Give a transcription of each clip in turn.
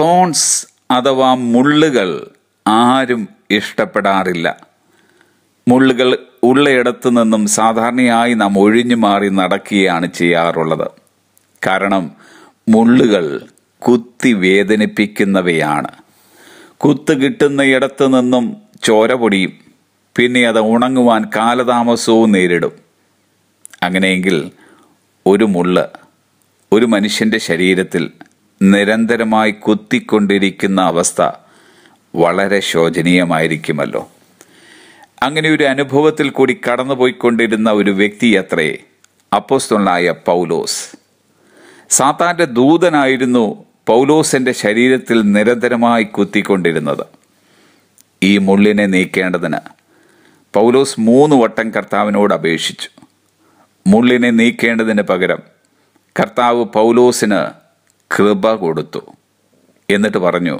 thorns അഥവാ മുള്ളുകൾ ആരും ഇഷ്ടപ്പെടാറില്ല മുള്ളുകൾ ഉള്ളയിടത്ത് നിന്നും സാധാരണയായി നാം ഒഴിഞ്ഞു മാറി നടക്കുകയാണ് ചെയ്യാറുള്ളത് കാരണം മുള്ളുകൾ കുത്തി വേദനിപ്പിക്കുന്നവയാണ് കുത്ത് ഇടത്ത് നിന്നും ചോര പൊടിയും പിന്നെ അത് ഉണങ്ങുവാൻ കാലതാമസവും നേരിടും അങ്ങനെയെങ്കിൽ ഒരു മുള്ള് ഒരു മനുഷ്യൻ്റെ ശരീരത്തിൽ നിരന്തരമായി കുത്തിക്കൊണ്ടിരിക്കുന്ന അവസ്ഥ വളരെ ശോചനീയമായിരിക്കുമല്ലോ അങ്ങനെ ഒരു അനുഭവത്തിൽ കൂടി കടന്നുപോയിക്കൊണ്ടിരുന്ന ഒരു വ്യക്തിയത്രേ അപ്പോസ്തോളനായ പൗലോസ് സാത്താന്റെ ദൂതനായിരുന്നു പൗലോസിന്റെ ശരീരത്തിൽ നിരന്തരമായി കുത്തിക്കൊണ്ടിരുന്നത് ഈ മുള്ളിനെ നീക്കേണ്ടതിന് പൗലോസ് മൂന്ന് വട്ടം കർത്താവിനോട് അപേക്ഷിച്ചു മുള്ളിനെ നീക്കേണ്ടതിന് പകരം കർത്താവ് പൗലോസിന് കൃപ കൊടുത്തു എന്നിട്ട് പറഞ്ഞു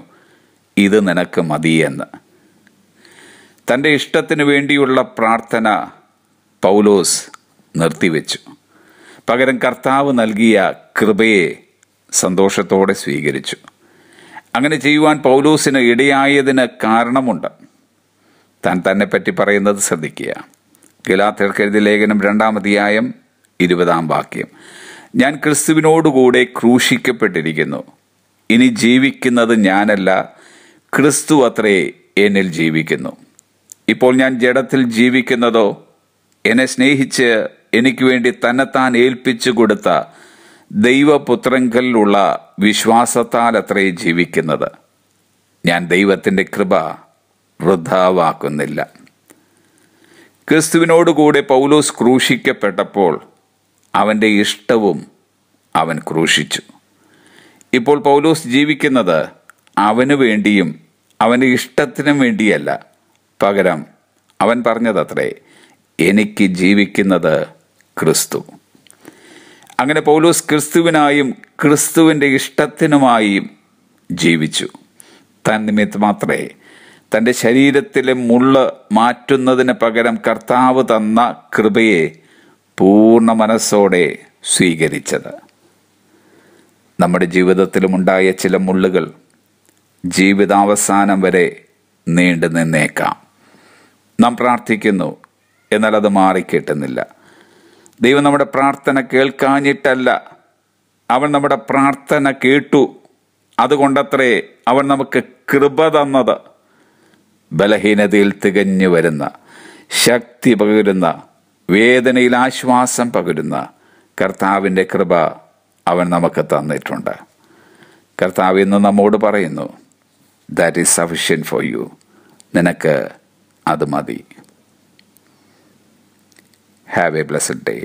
ഇത് നിനക്ക് മതിയെന്ന് തൻ്റെ ഇഷ്ടത്തിനു വേണ്ടിയുള്ള പ്രാർത്ഥന പൗലോസ് നിർത്തിവെച്ചു പകരം കർത്താവ് നൽകിയ കൃപയെ സന്തോഷത്തോടെ സ്വീകരിച്ചു അങ്ങനെ ചെയ്യുവാൻ പൗലോസിന് ഇടയായതിന് കാരണമുണ്ട് താൻ തന്നെ പറ്റി പറയുന്നത് ശ്രദ്ധിക്കുക ഗലാത്തിർക്കെഴുതി ലേഖനം രണ്ടാമധ്യായം ഇരുപതാം വാക്യം ഞാൻ ക്രിസ്തുവിനോടുകൂടെ ക്രൂശിക്കപ്പെട്ടിരിക്കുന്നു ഇനി ജീവിക്കുന്നത് ഞാനല്ല ക്രിസ്തു അത്രേ എന്നിൽ ജീവിക്കുന്നു ഇപ്പോൾ ഞാൻ ജഡത്തിൽ ജീവിക്കുന്നതോ എന്നെ സ്നേഹിച്ച് എനിക്ക് വേണ്ടി തന്നെത്താൻ ഏൽപ്പിച്ചു കൊടുത്ത ദൈവപുത്രങ്കലുള്ള വിശ്വാസത്താൽ അത്രേ ജീവിക്കുന്നത് ഞാൻ ദൈവത്തിൻ്റെ കൃപ വൃദ്ധാവാക്കുന്നില്ല ക്രിസ്തുവിനോടുകൂടെ പൗലോസ് ക്രൂശിക്കപ്പെട്ടപ്പോൾ അവൻ്റെ ഇഷ്ടവും അവൻ ക്രൂശിച്ചു ഇപ്പോൾ പൗലോസ് ജീവിക്കുന്നത് അവനു വേണ്ടിയും അവൻ്റെ ഇഷ്ടത്തിനും വേണ്ടിയല്ല പകരം അവൻ പറഞ്ഞതത്രേ എനിക്ക് ജീവിക്കുന്നത് ക്രിസ്തു അങ്ങനെ പൗലോസ് ക്രിസ്തുവിനായും ക്രിസ്തുവിൻ്റെ ഇഷ്ടത്തിനുമായും ജീവിച്ചു തൻ നിമിത്തം മാത്രമേ തൻ്റെ ശരീരത്തിലെ മുള്ള് മാറ്റുന്നതിന് പകരം കർത്താവ് തന്ന കൃപയെ പൂർണ്ണ മനസ്സോടെ സ്വീകരിച്ചത് നമ്മുടെ ജീവിതത്തിലുമുണ്ടായ ചില മുള്ളുകൾ ജീവിതാവസാനം വരെ നീണ്ടു നിന്നേക്കാം നാം പ്രാർത്ഥിക്കുന്നു എന്നാൽ അത് മാറിക്കിട്ടുന്നില്ല ദൈവം നമ്മുടെ പ്രാർത്ഥന കേൾക്കാഞ്ഞിട്ടല്ല അവൻ നമ്മുടെ പ്രാർത്ഥന കേട്ടു അതുകൊണ്ടത്രേ അവൻ നമുക്ക് കൃപ തന്നത് ബലഹീനതയിൽ തികഞ്ഞു വരുന്ന ശക്തി പകരുന്ന വേദനയിൽ ആശ്വാസം പകരുന്ന കർത്താവിൻ്റെ കൃപ അവൻ നമുക്ക് തന്നിട്ടുണ്ട് കർത്താവ് ഇന്ന് നമ്മോട് പറയുന്നു that is sufficient for you നിനക്ക് അത് മതി ഹാവ് എ ബ്ലസ്ഡ് ഡേ